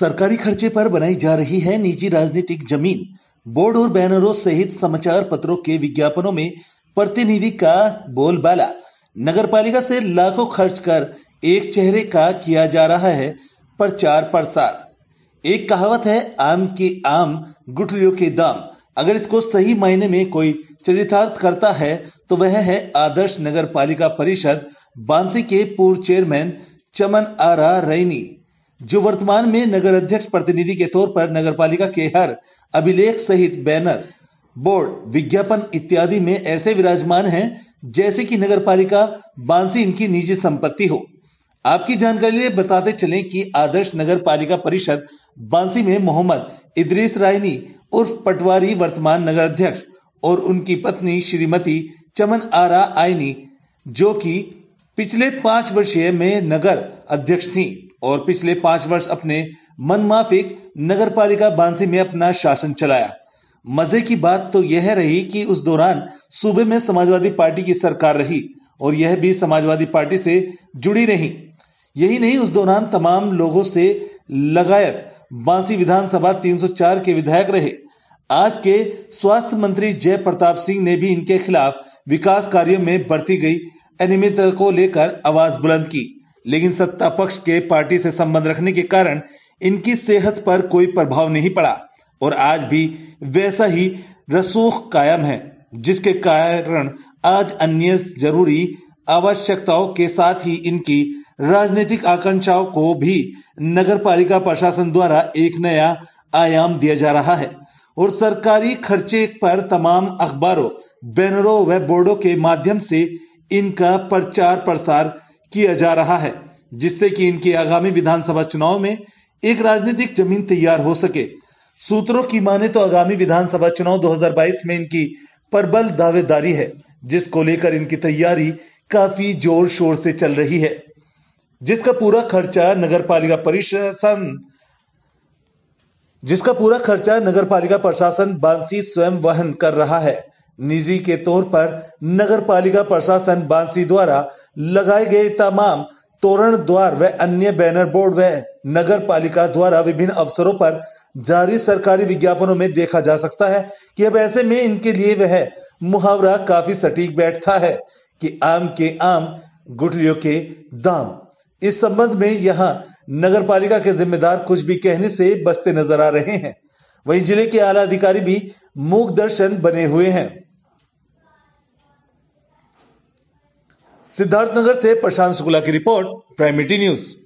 सरकारी खर्चे पर बनाई जा रही है निजी राजनीतिक जमीन बोर्ड और बैनरों सहित समाचार पत्रों के विज्ञापनों में प्रतिनिधि का बोलबाला नगर पालिका से लाखों खर्च कर एक चेहरे का किया जा रहा है प्रचार प्रसार एक कहावत है आम के आम गुठलियों के दाम अगर इसको सही मायने में कोई चरितार्थ करता है तो वह है आदर्श नगर पालिका परिषद बांसी के पूर्व चेयरमैन चमन आरा रैनी जो वर्तमान में नगर अध्यक्ष प्रतिनिधि के तौर पर नगर पालिका के हर अभिलेख सहित बैनर बोर्ड विज्ञापन इत्यादि में ऐसे विराजमान हैं जैसे कि पालिका बांसी इनकी निजी संपत्ति हो आपकी जानकारी लिए बताते चलें कि आदर्श नगर पालिका परिषद बांसी में मोहम्मद इद्रीस रायनी उर्फ पटवारी वर्तमान नगर अध्यक्ष और उनकी पत्नी श्रीमती चमन आरा आयनी जो कि पिछले पांच वर्षीय में नगर अध्यक्ष थीं और पिछले पांच वर्ष अपने मनमाफिक नगर पालिका बांसी में अपना शासन चलाया मजे की बात तो यह रही कि उस दौरान सूबे में समाजवादी पार्टी की सरकार रही और यह भी समाजवादी पार्टी से जुड़ी रही यही नहीं उस दौरान तमाम लोगों से लगायत बांसी विधानसभा 304 के विधायक रहे आज के स्वास्थ्य मंत्री जय प्रताप सिंह ने भी इनके खिलाफ विकास कार्यो में बढ़ती गई अनियमितता को लेकर आवाज बुलंद की लेकिन सत्ता पक्ष के पार्टी से संबंध रखने के कारण इनकी सेहत पर कोई प्रभाव नहीं पड़ा और आज भी वैसा ही रसूख कायम है जिसके कारण आज अन्य जरूरी आवश्यकताओं के साथ ही इनकी राजनीतिक आकांक्षाओं को भी नगर पालिका प्रशासन द्वारा एक नया आयाम दिया जा रहा है और सरकारी खर्चे पर तमाम अखबारों बैनरों व बोर्डों के माध्यम से इनका प्रचार प्रसार किया जा रहा है जिससे कि इनके आगामी विधानसभा चुनाव में एक राजनीतिक जमीन तैयार हो सके सूत्रों की माने तो आगामी विधानसभा चुनाव 2022 में इनकी प्रबल दावेदारी है जिसको लेकर इनकी तैयारी काफी जोर शोर से चल रही है जिसका पूरा खर्चा नगर पालिका प्रशासन जिसका पूरा खर्चा नगर पालिका प्रशासन बांसी स्वयं वहन कर रहा है निजी के तौर पर नगर पालिका प्रशासन बांसी द्वारा लगाए गए तमाम तोरण द्वार व अन्य बैनर बोर्ड व नगर पालिका द्वारा विभिन्न अवसरों पर जारी सरकारी विज्ञापनों में देखा जा सकता है कि अब ऐसे में इनके लिए वह मुहावरा काफी सटीक बैठता है कि आम के आम गुटलियों के दाम इस संबंध में यहाँ नगर पालिका के जिम्मेदार कुछ भी कहने से बचते नजर आ रहे हैं वही जिले के आला अधिकारी भी मूक दर्शन बने हुए हैं सिद्धार्थनगर से प्रशांत शुक्ला की रिपोर्ट प्राइमिटी न्यूज़